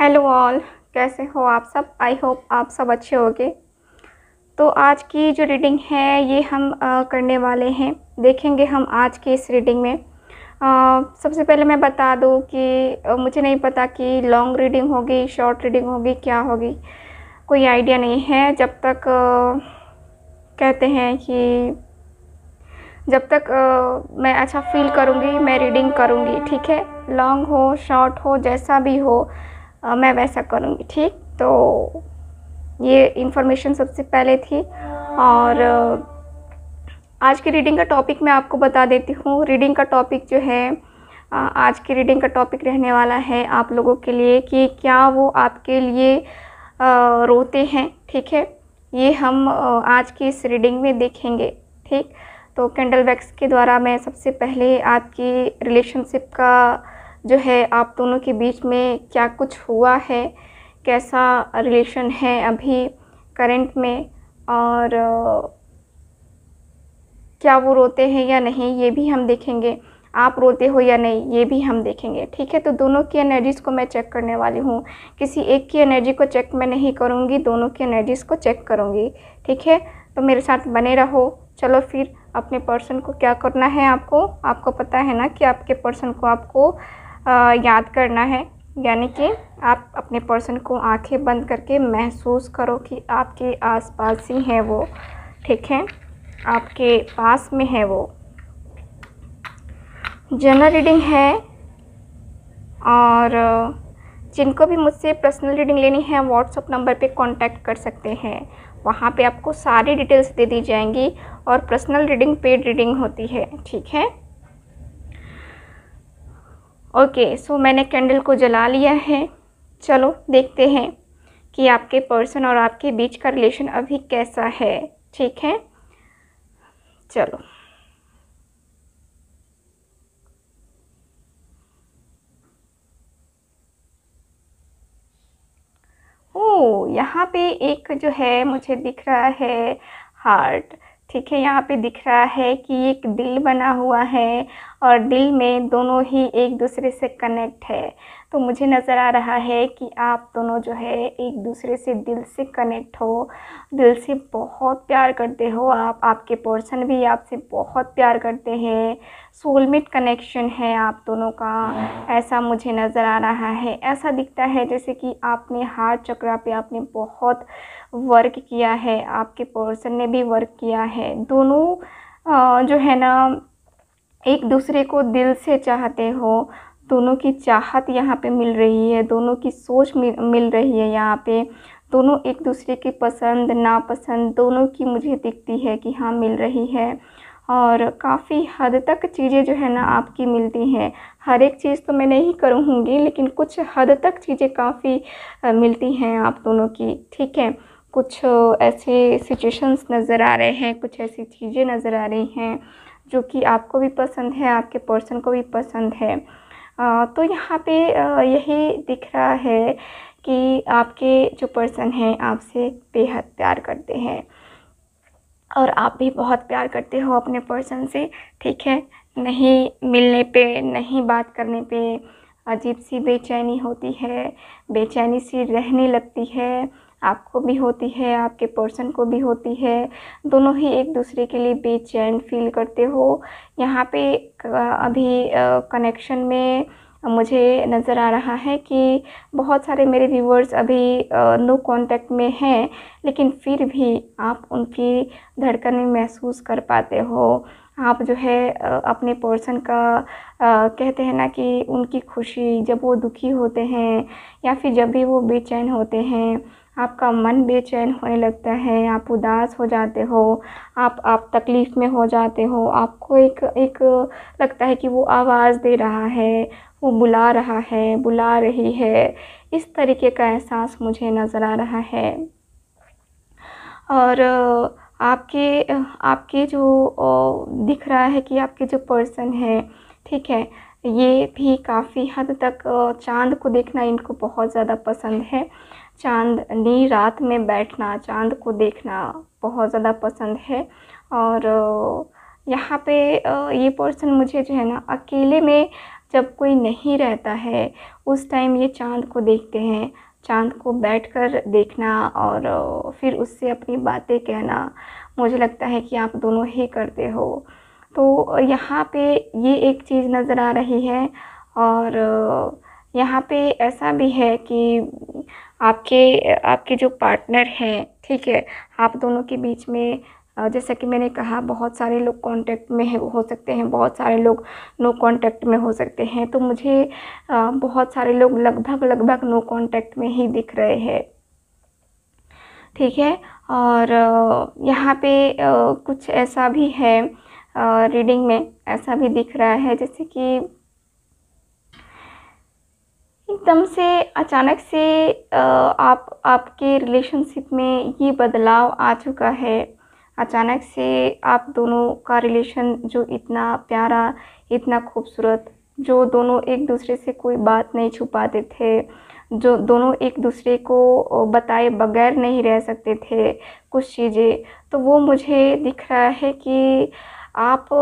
Hello all कैसे हो आप सब आई होप आप सब अच्छे होगे तो आज की जो रीडिंग है ये हम आ, करने वाले हैं देखेंगे हम आज की इस रीडिंग में आ, सबसे पहले मैं बता दूं कि आ, मुझे नहीं पता कि लॉन्ग रीडिंग होगी शॉर्ट रीडिंग होगी क्या होगी कोई आइडिया नहीं है जब तक आ, कहते हैं कि जब तक आ, मैं अच्छा फील करूँगी मैं रीडिंग करूँगी ठीक है लॉन्ग हो शॉर्ट हो जैसा भी हो आ, मैं वैसा करूँगी ठीक तो ये इन्फॉर्मेशन सबसे पहले थी और आज की रीडिंग का टॉपिक मैं आपको बता देती हूँ रीडिंग का टॉपिक जो है आज की रीडिंग का टॉपिक रहने वाला है आप लोगों के लिए कि क्या वो आपके लिए रोते हैं ठीक है ये हम आज की इस रीडिंग में देखेंगे ठीक तो कैंडल वैक्स के द्वारा मैं सबसे पहले आपकी रिलेशनशिप का जो है आप दोनों के बीच में क्या कुछ हुआ है कैसा रिलेशन है अभी करंट में और क्या वो रोते हैं या नहीं ये भी हम देखेंगे आप रोते हो या नहीं ये भी हम देखेंगे ठीक है तो दोनों की एनर्जीज़ को मैं चेक करने वाली हूँ किसी एक की एनर्जी को चेक मैं नहीं करूँगी दोनों की एनर्जीज़ को चेक करूँगी ठीक है तो मेरे साथ बने रहो चलो फिर अपने पर्सन को क्या करना है आपको आपको पता है ना कि आपके पर्सन को आपको याद करना है यानी कि आप अपने पर्सन को आंखें बंद करके महसूस करो कि आपके आसपास ही है वो ठीक है आपके पास में है वो जनरल रीडिंग है और जिनको भी मुझसे पर्सनल रीडिंग लेनी है व्हाट्सअप नंबर पे कांटेक्ट कर सकते हैं वहाँ पे आपको सारी डिटेल्स दे दी जाएंगी और पर्सनल रीडिंग पेड रीडिंग होती है ठीक है ओके सो मैंने कैंडल को जला लिया है चलो देखते हैं कि आपके पर्सन और आपके बीच का रिलेशन अभी कैसा है ठीक है चलो ओ oh, यहाँ पे एक जो है मुझे दिख रहा है हार्ट ठीक है यहाँ पे दिख रहा है कि एक दिल बना हुआ है और दिल में दोनों ही एक दूसरे से कनेक्ट है तो मुझे नज़र आ रहा है कि आप दोनों जो है एक दूसरे से दिल से कनेक्ट हो दिल से बहुत प्यार करते हो आप आपके पर्सन भी आपसे बहुत प्यार करते हैं सोलमेट कनेक्शन है आप दोनों का ऐसा मुझे नज़र आ रहा है ऐसा दिखता है जैसे कि आपने हार चक्रा पे आपने बहुत वर्क किया है आपके पर्सन ने भी वर्क किया है दोनों जो है ना एक दूसरे को दिल से चाहते हो दोनों की चाहत यहाँ पे मिल रही है दोनों की सोच मिल रही है यहाँ पे दोनों एक दूसरे की पसंद नापसंद दोनों की मुझे दिखती है कि हाँ मिल रही है और काफ़ी हद तक चीज़ें जो है ना आपकी मिलती हैं हर एक चीज़ तो मैं नहीं करूँगी लेकिन कुछ हद तक चीज़ें काफ़ी मिलती हैं आप दोनों की ठीक है कुछ ऐसे सिचुएशंस नज़र आ रहे हैं कुछ ऐसी चीज़ें नज़र आ रही हैं जो कि आपको भी पसंद है आपके पर्सन को भी पसंद है तो यहाँ पे यही दिख रहा है कि आपके जो पर्सन हैं आपसे बेहद प्यार करते हैं और आप भी बहुत प्यार करते हो अपने पर्सन से ठीक है नहीं मिलने पे नहीं बात करने पे अजीब सी बेचैनी होती है बेचैनी सी रहने लगती है आपको भी होती है आपके पर्सन को भी होती है दोनों ही एक दूसरे के लिए बेचैन फील करते हो यहाँ पे अभी कनेक्शन में मुझे नज़र आ रहा है कि बहुत सारे मेरे व्यूवर्स अभी नो कांटेक्ट में हैं लेकिन फिर भी आप उनकी धड़कन में महसूस कर पाते हो आप जो है अपने पर्सन का आ, कहते हैं ना कि उनकी खुशी जब वो दुखी होते हैं या फिर जब भी वो बेचैन होते हैं आपका मन बेचैन होने लगता है आप उदास हो जाते हो आप आप तकलीफ़ में हो जाते हो आपको एक एक लगता है कि वो आवाज़ दे रहा है वो बुला रहा है बुला रही है इस तरीके का एहसास मुझे नज़र आ रहा है और आपके आपके जो दिख रहा है कि आपके जो पर्सन है ठीक है ये भी काफ़ी हद तक चांद को देखना इनको बहुत ज़्यादा पसंद है चांदनी रात में बैठना चांद को देखना बहुत ज़्यादा पसंद है और यहाँ पे ये पर्सन मुझे जो है ना अकेले में जब कोई नहीं रहता है उस टाइम ये चांद को देखते हैं चांद को बैठकर देखना और फिर उससे अपनी बातें कहना मुझे लगता है कि आप दोनों ही करते हो तो यहाँ पे ये एक चीज़ नज़र आ रही है और यहाँ पे ऐसा भी है कि आपके आपके जो पार्टनर हैं ठीक है आप दोनों के बीच में जैसा कि मैंने कहा बहुत सारे लोग कांटेक्ट में हो सकते हैं बहुत सारे लोग नो कांटेक्ट में हो सकते हैं तो मुझे बहुत सारे लोग लगभग लगभग नो कांटेक्ट में ही दिख रहे हैं ठीक है और यहाँ पे कुछ ऐसा भी है रीडिंग में ऐसा भी दिख रहा है जैसे कि एकदम से अचानक से आप आपके रिलेशनशिप में ये बदलाव आ चुका है अचानक से आप दोनों का रिलेशन जो इतना प्यारा इतना खूबसूरत जो दोनों एक दूसरे से कोई बात नहीं छुपाते थे जो दोनों एक दूसरे को बताए बगैर नहीं रह सकते थे कुछ चीज़ें तो वो मुझे दिख रहा है कि आप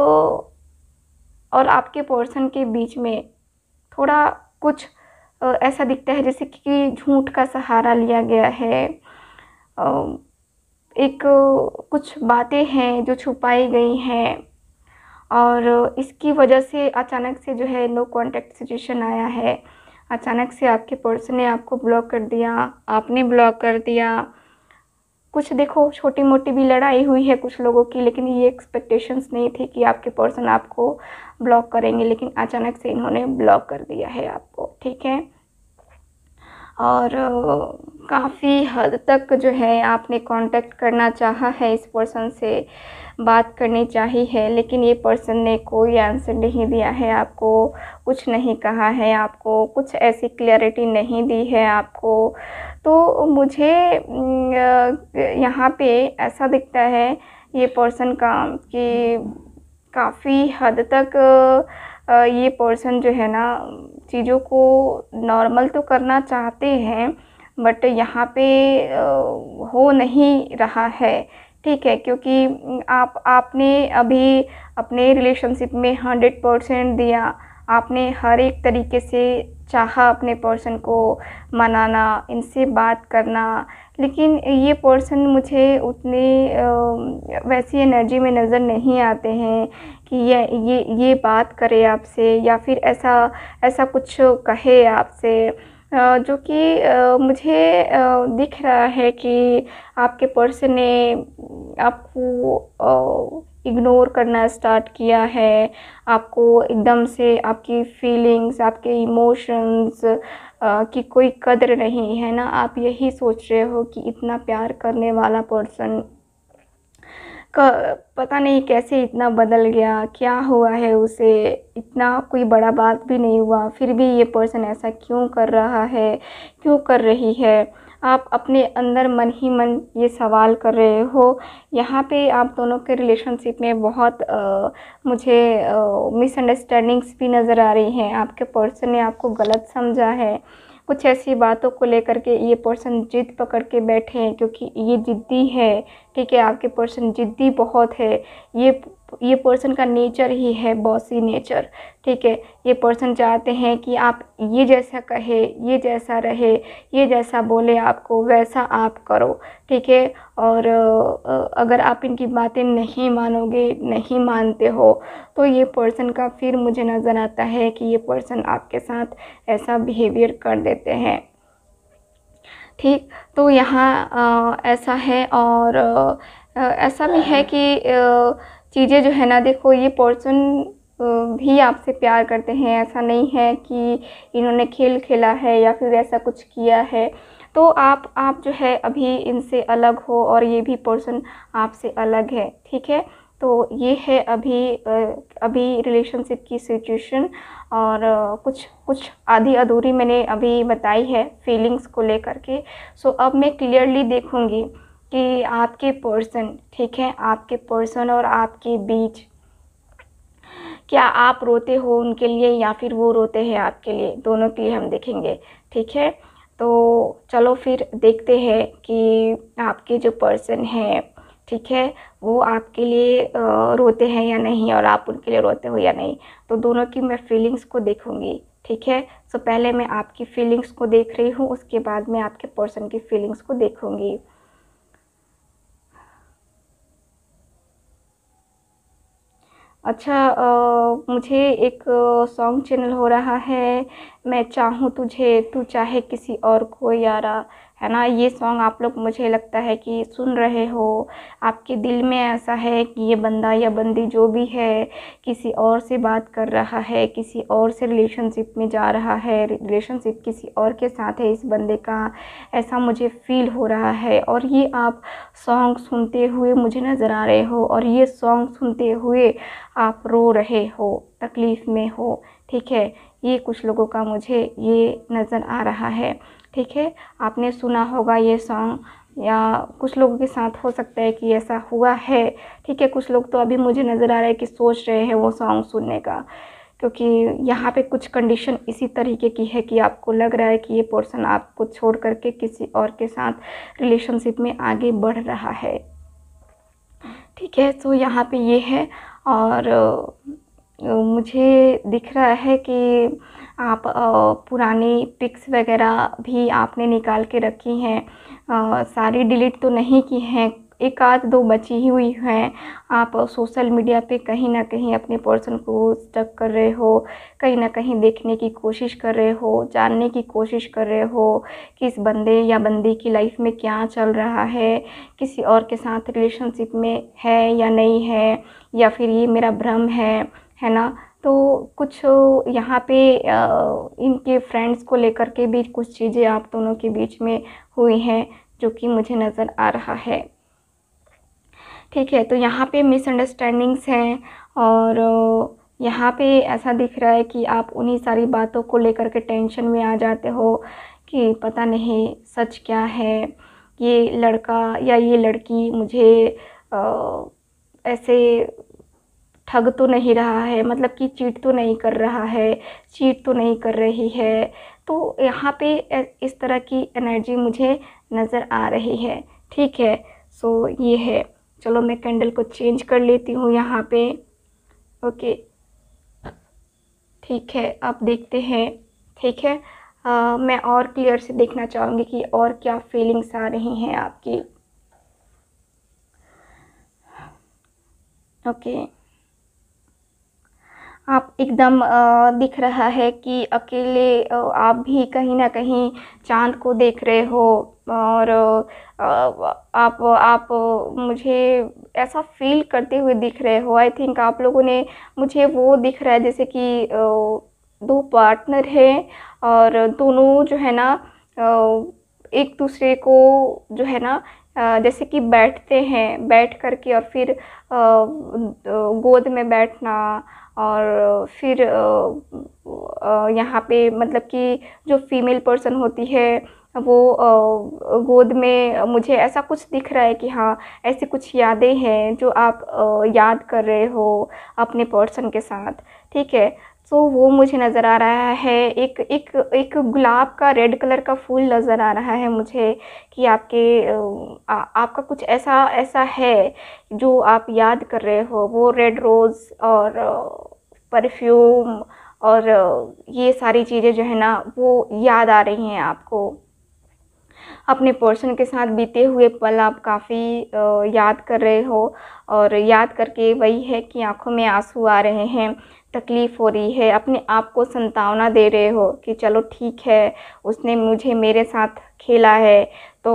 और आपके पोर्सन के बीच में थोड़ा कुछ ऐसा दिखता है जैसे कि झूठ का सहारा लिया गया है एक कुछ बातें हैं जो छुपाई गई हैं और इसकी वजह से अचानक से जो है नो कांटेक्ट सिचुएशन आया है अचानक से आपके पर्सन ने आपको ब्लॉक कर दिया आपने ब्लॉक कर दिया कुछ देखो छोटी मोटी भी लड़ाई हुई है कुछ लोगों की लेकिन ये एक्सपेक्टेशंस नहीं थे कि आपके पर्सन आपको ब्लॉक करेंगे लेकिन अचानक से इन्होंने ब्लॉक कर दिया है आपको ठीक है और काफ़ी हद तक जो है आपने कांटेक्ट करना चाहा है इस पर्सन से बात करनी चाहिए है लेकिन ये पर्सन ने कोई आंसर नहीं दिया है आपको कुछ नहीं कहा है आपको कुछ ऐसी क्लैरिटी नहीं दी है आपको तो मुझे यहाँ पे ऐसा दिखता है ये पर्सन का कि काफ़ी हद तक ये पर्सन जो है ना चीज़ों को नॉर्मल तो करना चाहते हैं बट यहाँ पे हो नहीं रहा है ठीक है क्योंकि आप आपने अभी अपने रिलेशनशिप में हंड्रेड परसेंट दिया आपने हर एक तरीके से चाहा अपने पर्सन को मनाना इनसे बात करना लेकिन ये पर्सन मुझे उतने वैसी एनर्जी में नज़र नहीं आते हैं कि ये ये ये बात करे आपसे या फिर ऐसा ऐसा कुछ कहे आपसे जो कि मुझे दिख रहा है कि आपके पर्स ने आपको इग्नोर करना स्टार्ट किया है आपको एकदम से आपकी फीलिंग्स आपके इमोशंस की कोई कदर नहीं है ना आप यही सोच रहे हो कि इतना प्यार करने वाला पर्सन पता नहीं कैसे इतना बदल गया क्या हुआ है उसे इतना कोई बड़ा बात भी नहीं हुआ फिर भी ये पर्सन ऐसा क्यों कर रहा है क्यों कर रही है आप अपने अंदर मन ही मन ये सवाल कर रहे हो यहाँ पे आप दोनों के रिलेशनशिप में बहुत आ, मुझे मिसअंडरस्टैंडिंग्स भी नज़र आ रही हैं आपके पर्सन ने आपको गलत समझा है कुछ ऐसी बातों को लेकर के ये पर्सन जिद पकड़ के बैठे हैं क्योंकि ये ज़िद्दी है ठीक है आपके पर्सन ज़िद्दी बहुत है ये ये पर्सन का नेचर ही है बॉसी नेचर ठीक है ये पर्सन चाहते हैं कि आप ये जैसा कहे ये जैसा रहे ये जैसा बोले आपको वैसा आप करो ठीक है और अगर आप इनकी बातें नहीं मानोगे नहीं मानते हो तो ये पर्सन का फिर मुझे नज़र आता है कि ये पर्सन आपके साथ ऐसा बिहेवियर कर देते हैं ठीक तो यहाँ ऐसा है और ऐसा भी है कि चीज़ें जो है ना देखो ये पर्सन भी आपसे प्यार करते हैं ऐसा नहीं है कि इन्होंने खेल खेला है या फिर ऐसा कुछ किया है तो आप आप जो है अभी इनसे अलग हो और ये भी पर्सन आपसे अलग है ठीक है तो ये है अभी अभी रिलेशनशिप की सिचुएशन और कुछ कुछ आधी अधूरी मैंने अभी बताई है फीलिंग्स को लेकर के सो अब मैं क्लियरली देखूँगी कि आपके पर्सन ठीक है आपके पर्सन और आपके बीच क्या आप रोते हो उनके लिए या फिर वो रोते हैं आपके लिए दोनों के लिए हम देखेंगे ठीक है तो चलो फिर देखते हैं कि आपके जो पर्सन हैं ठीक है वो आपके लिए रोते हैं या नहीं और आप उनके लिए रोते हो या नहीं तो दोनों की मैं फीलिंग्स को देखूँगी ठीक है सो so, पहले मैं आपकी फीलिंग्स को देख रही हूँ उसके बाद मैं आपके पर्सन की फीलिंग्स को देखूंगी अच्छा आ, मुझे एक सॉन्ग चैनल हो रहा है मैं चाहूँ तुझे तू चाहे किसी और को यारा है ना ये सॉन्ग आप लोग मुझे लगता है कि सुन रहे हो आपके दिल में ऐसा है कि ये बंदा या बंदी जो भी है किसी और से बात कर रहा है किसी और से रिलेशनशिप में जा रहा है रिलेशनशिप किसी और के साथ है इस बंदे का ऐसा मुझे फील हो रहा है और ये आप सॉन्ग सुनते हुए मुझे नज़र आ रहे हो और ये सॉन्ग सुनते हुए आप रो रहे हो तकलीफ़ में हो ठीक है ये कुछ लोगों का मुझे ये नज़र आ रहा है ठीक है आपने सुना होगा ये सॉन्ग या कुछ लोगों के साथ हो सकता है कि ऐसा हुआ है ठीक है कुछ लोग तो अभी मुझे नज़र आ रहा है कि सोच रहे हैं वो सॉन्ग सुनने का क्योंकि यहाँ पे कुछ कंडीशन इसी तरीके की है कि आपको लग रहा है कि ये पर्सन आपको छोड़ करके किसी और के साथ रिलेशनशिप में आगे बढ़ रहा है ठीक है तो यहाँ पे ये है और मुझे दिख रहा है कि आप पुरानी पिक्स वगैरह भी आपने निकाल के रखी हैं सारी डिलीट तो नहीं की हैं एक आध दो बची ही हुई हैं आप सोशल मीडिया पे कहीं ना कहीं अपने पर्सन को स्टक कर रहे हो कहीं ना कहीं देखने की कोशिश कर रहे हो जानने की कोशिश कर रहे हो कि इस बंदे या बंदी की लाइफ में क्या चल रहा है किसी और के साथ रिलेशनशिप में है या नहीं है या फिर ये मेरा भ्रम है है ना तो कुछ यहाँ पे इनके फ्रेंड्स को लेकर के भी कुछ चीज़ें आप दोनों के बीच में हुई हैं जो कि मुझे नज़र आ रहा है ठीक है तो यहाँ पे मिसअंडरस्टैंडिंग्स हैं और यहाँ पे ऐसा दिख रहा है कि आप उन्हीं सारी बातों को लेकर के टेंशन में आ जाते हो कि पता नहीं सच क्या है ये लड़का या ये लड़की मुझे आ, ऐसे ठग तो नहीं रहा है मतलब कि चीट तो नहीं कर रहा है चीट तो नहीं कर रही है तो यहाँ पे इस तरह की एनर्जी मुझे नज़र आ रही है ठीक है सो ये है चलो मैं कैंडल को चेंज कर लेती हूँ यहाँ पे ओके ठीक है अब देखते हैं ठीक है आ, मैं और क्लियर से देखना चाहूँगी कि और क्या फीलिंग्स आ रही हैं आपकी ओके okay. आप एकदम दिख रहा है कि अकेले आप भी कहीं ना कहीं चांद को देख रहे हो और आप आप मुझे ऐसा फील करते हुए दिख रहे हो आई थिंक आप लोगों ने मुझे वो दिख रहा है जैसे कि दो पार्टनर हैं और दोनों जो है ना एक दूसरे को जो है ना जैसे कि बैठते हैं बैठ करके और फिर गोद में बैठना और फिर यहाँ पे मतलब कि जो फीमेल पर्सन होती है वो गोद में मुझे ऐसा कुछ दिख रहा है कि हाँ ऐसी कुछ यादें हैं जो आप याद कर रहे हो अपने पर्सन के साथ ठीक है सो वो मुझे नज़र आ रहा है एक एक एक गुलाब का रेड कलर का फूल नज़र आ रहा है मुझे कि आपके आ, आपका कुछ ऐसा ऐसा है जो आप याद कर रहे हो वो रेड रोज़ और परफ्यूम और ये सारी चीज़ें जो है ना वो याद आ रही हैं आपको अपने पर्सन के साथ बीते हुए पल आप काफ़ी याद कर रहे हो और याद करके वही है कि आंखों में आंसू आ रहे हैं तकलीफ़ हो रही है अपने आप को संतावना दे रहे हो कि चलो ठीक है उसने मुझे मेरे साथ खेला है तो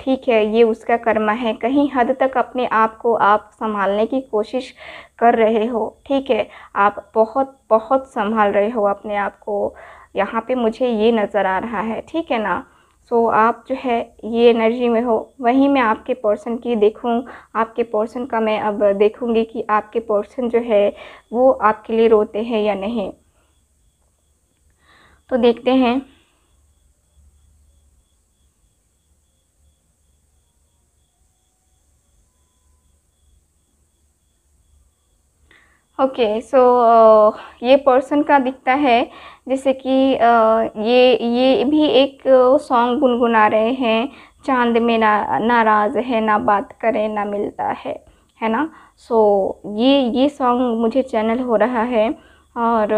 ठीक है ये उसका कर्म है कहीं हद तक अपने आप को आप संभालने की कोशिश कर रहे हो ठीक है आप बहुत बहुत संभाल रहे हो अपने आप को यहाँ पे मुझे ये नज़र आ रहा है ठीक है ना सो so, आप जो है ये एनर्जी में हो वहीं मैं आपके पोर्सन की देखूँ आपके पोर्सन का मैं अब देखूँगी कि आपके पोर्सन जो है वो आपके लिए रोते हैं या नहीं तो देखते हैं ओके सो uh, ये पर्सन का दिखता है जैसे कि uh, ये ये भी एक सॉन्ग uh, गुनगुना रहे हैं चांद में ना नाराज़ है ना बात करें ना मिलता है है ना सो so, ये ये सॉन्ग मुझे चैनल हो रहा है और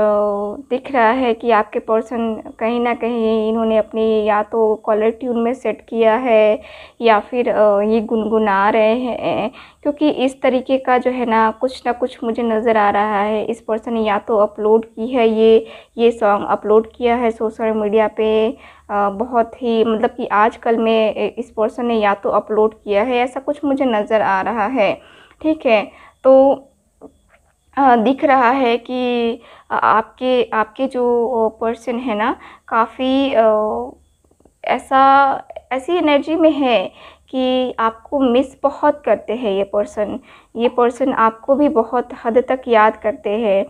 दिख रहा है कि आपके पर्सन कहीं ना कहीं इन्होंने अपनी या तो कॉलर ट्यून में सेट किया है या फिर ये गुनगुना रहे हैं क्योंकि इस तरीके का जो है ना कुछ ना कुछ मुझे नज़र आ रहा है इस पर्सन ने या तो अपलोड की है ये ये सॉन्ग अपलोड किया है सोशल मीडिया पे बहुत ही मतलब कि आजकल में इस पर्सन ने या तो अपलोड किया है ऐसा कुछ मुझे नज़र आ रहा है ठीक है तो हाँ, दिख रहा है कि आपके आपके जो पर्सन है ना काफ़ी ऐसा ऐसी एनर्जी में है कि आपको मिस बहुत करते हैं ये पर्सन ये पर्सन आपको भी बहुत हद तक याद करते हैं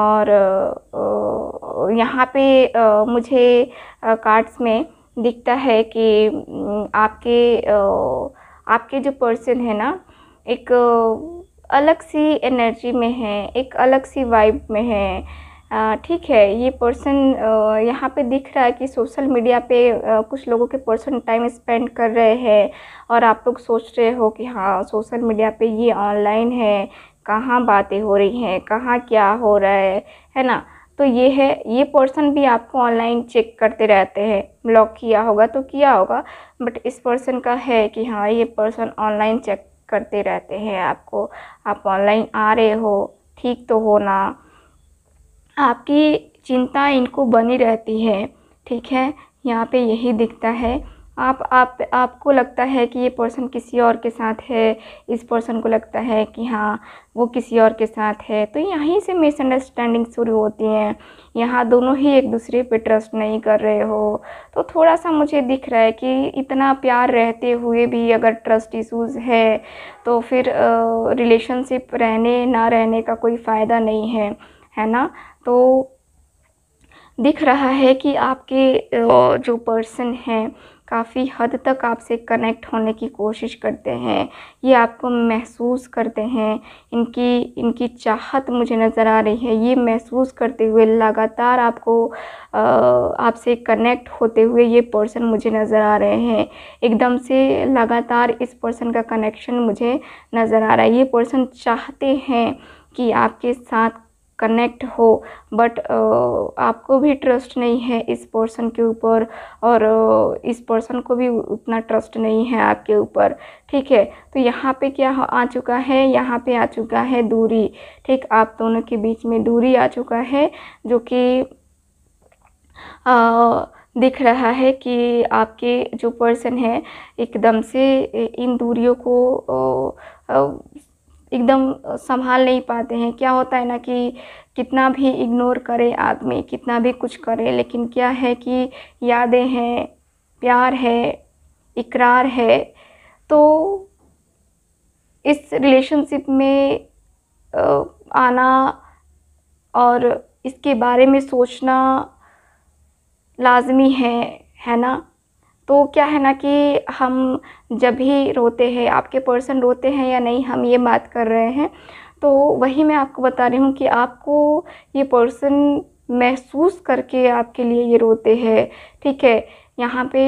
और यहाँ पे मुझे कार्ड्स में दिखता है कि आपके आपके जो पर्सन है ना एक अलग सी एनर्जी में है एक अलग सी वाइब में है ठीक है ये पर्सन यहाँ पे दिख रहा है कि सोशल मीडिया पे आ, कुछ लोगों के पर्सन टाइम स्पेंड कर रहे हैं और आप लोग सोच रहे हो कि हाँ सोशल मीडिया पे ये ऑनलाइन है कहाँ बातें हो रही हैं कहाँ क्या हो रहा है है ना तो ये है ये पर्सन भी आपको ऑनलाइन चेक करते रहते हैं ब्लॉक किया होगा तो किया होगा बट इस पर्सन का है कि हाँ ये पर्सन ऑनलाइन चेक करते रहते हैं आपको आप ऑनलाइन आ रहे हो ठीक तो हो ना आपकी चिंता इनको बनी रहती है ठीक है यहाँ पे यही दिखता है आप आप आपको लगता है कि ये पर्सन किसी और के साथ है इस पर्सन को लगता है कि हाँ वो किसी और के साथ है तो यहीं से मिसअंडरस्टैंडिंग शुरू होती हैं यहाँ दोनों ही एक दूसरे पे ट्रस्ट नहीं कर रहे हो तो थोड़ा सा मुझे दिख रहा है कि इतना प्यार रहते हुए भी अगर ट्रस्ट इशूज़ है तो फिर रिलेशनशिप रहने ना रहने का कोई फ़ायदा नहीं है है ना तो दिख रहा है कि आपके जो पर्सन हैं काफ़ी हद तक आपसे कनेक्ट होने की कोशिश करते हैं ये आपको महसूस करते हैं इनकी इनकी चाहत मुझे नज़र आ रही है ये महसूस करते हुए लगातार आपको आपसे कनेक्ट होते हुए ये पर्सन मुझे नज़र आ रहे हैं एकदम से लगातार इस पर्सन का कनेक्शन मुझे नज़र आ रहा है ये पर्सन चाहते हैं कि आपके साथ कनेक्ट हो बट आपको भी ट्रस्ट नहीं है इस पर्सन के ऊपर और इस पर्सन को भी उतना ट्रस्ट नहीं है आपके ऊपर ठीक है तो यहाँ पे क्या आ चुका है यहाँ पे आ चुका है दूरी ठीक आप दोनों के बीच में दूरी आ चुका है जो कि दिख रहा है कि आपके जो पर्सन है एकदम से इन दूरियों को एकदम संभाल नहीं पाते हैं क्या होता है ना कि कितना भी इग्नोर करे आदमी कितना भी कुछ करे लेकिन क्या है कि यादें हैं प्यार है इकरार है तो इस रिलेशनशिप में आना और इसके बारे में सोचना लाजमी है है ना तो क्या है ना कि हम जब भी रोते हैं आपके पर्सन रोते हैं या नहीं हम ये बात कर रहे हैं तो वही मैं आपको बता रही हूँ कि आपको ये पर्सन महसूस करके आपके लिए ये रोते हैं ठीक है यहाँ पे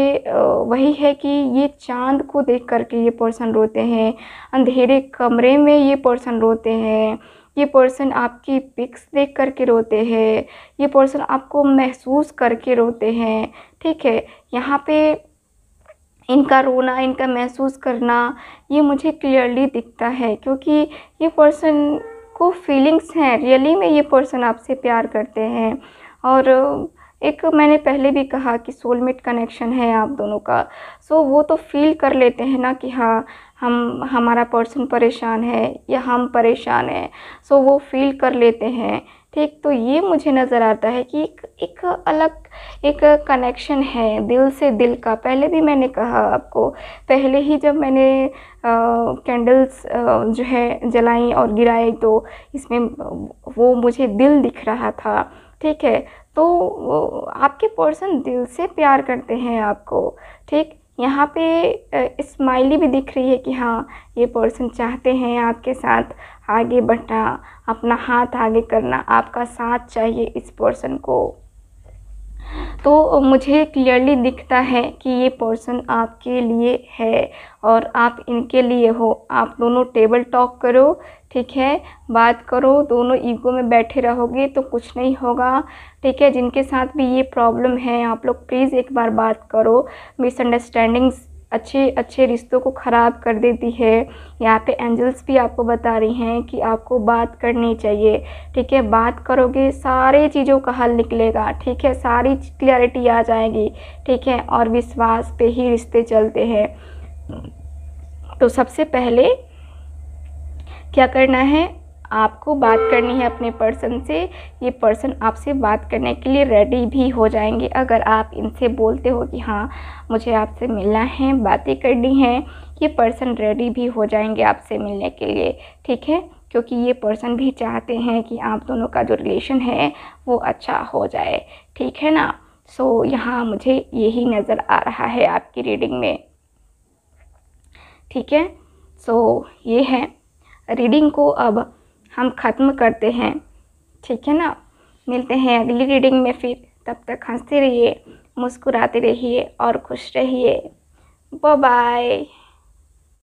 वही है कि ये चांद को देख करके ये पर्सन रोते हैं अंधेरे कमरे में ये पर्सन रोते हैं ये पर्सन आपकी पिक्स देख करके रोते हैं ये पर्सन आपको महसूस करके रोते हैं ठीक है यहाँ पे इनका रोना इनका महसूस करना ये मुझे क्लियरली दिखता है क्योंकि ये पर्सन को फीलिंग्स हैं रियली में ये पर्सन आपसे प्यार करते हैं और एक मैंने पहले भी कहा कि सोलमेट कनेक्शन है आप दोनों का सो वो तो फील कर लेते हैं ना कि हाँ हम हमारा पर्सन परेशान है या हम परेशान हैं सो वो फील कर लेते हैं ठीक तो ये मुझे नज़र आता है कि एक एक अलग एक कनेक्शन है दिल से दिल का पहले भी मैंने कहा आपको पहले ही जब मैंने कैंडल्स जो है जलाई और गिराई तो इसमें वो मुझे दिल दिख रहा था ठीक है तो वो आपके पर्सन दिल से प्यार करते हैं आपको ठीक यहाँ पे स्माइली भी दिख रही है कि हाँ ये पर्सन चाहते हैं आपके साथ आगे बढ़ना अपना हाथ आगे करना आपका साथ चाहिए इस पर्सन को तो मुझे क्लियरली दिखता है कि ये पर्सन आपके लिए है और आप इनके लिए हो आप दोनों टेबल टॉक करो ठीक है बात करो दोनों ईगो में बैठे रहोगे तो कुछ नहीं होगा ठीक है जिनके साथ भी ये प्रॉब्लम है आप लोग प्लीज़ एक बार बात करो मिसअंडरस्टैंडिंग्स अच्छे अच्छे रिश्तों को ख़राब कर देती है यहाँ पे एंजल्स भी आपको बता रही हैं कि आपको बात करनी चाहिए ठीक है बात करोगे सारे चीज़ों का हल निकलेगा ठीक है सारी क्लैरिटी आ जाएगी ठीक है और विश्वास पे ही रिश्ते चलते हैं तो सबसे पहले क्या करना है आपको बात करनी है अपने पर्सन से ये पर्सन आपसे बात करने के लिए रेडी भी हो जाएंगे अगर आप इनसे बोलते हो कि हाँ मुझे आपसे मिलना है बातें करनी है ये पर्सन रेडी भी हो जाएंगे आपसे मिलने के लिए ठीक है क्योंकि ये पर्सन भी चाहते हैं कि आप दोनों का जो रिलेशन है वो अच्छा हो जाए ठीक है ना सो so, यहाँ मुझे यही नज़र आ रहा है आपकी रीडिंग में ठीक है सो so, ये है रीडिंग को अब हम ख़त्म करते हैं ठीक है ना मिलते हैं अगली रीडिंग में फिर तब तक हंसते रहिए मुस्कुराते रहिए और खुश रहिए बाय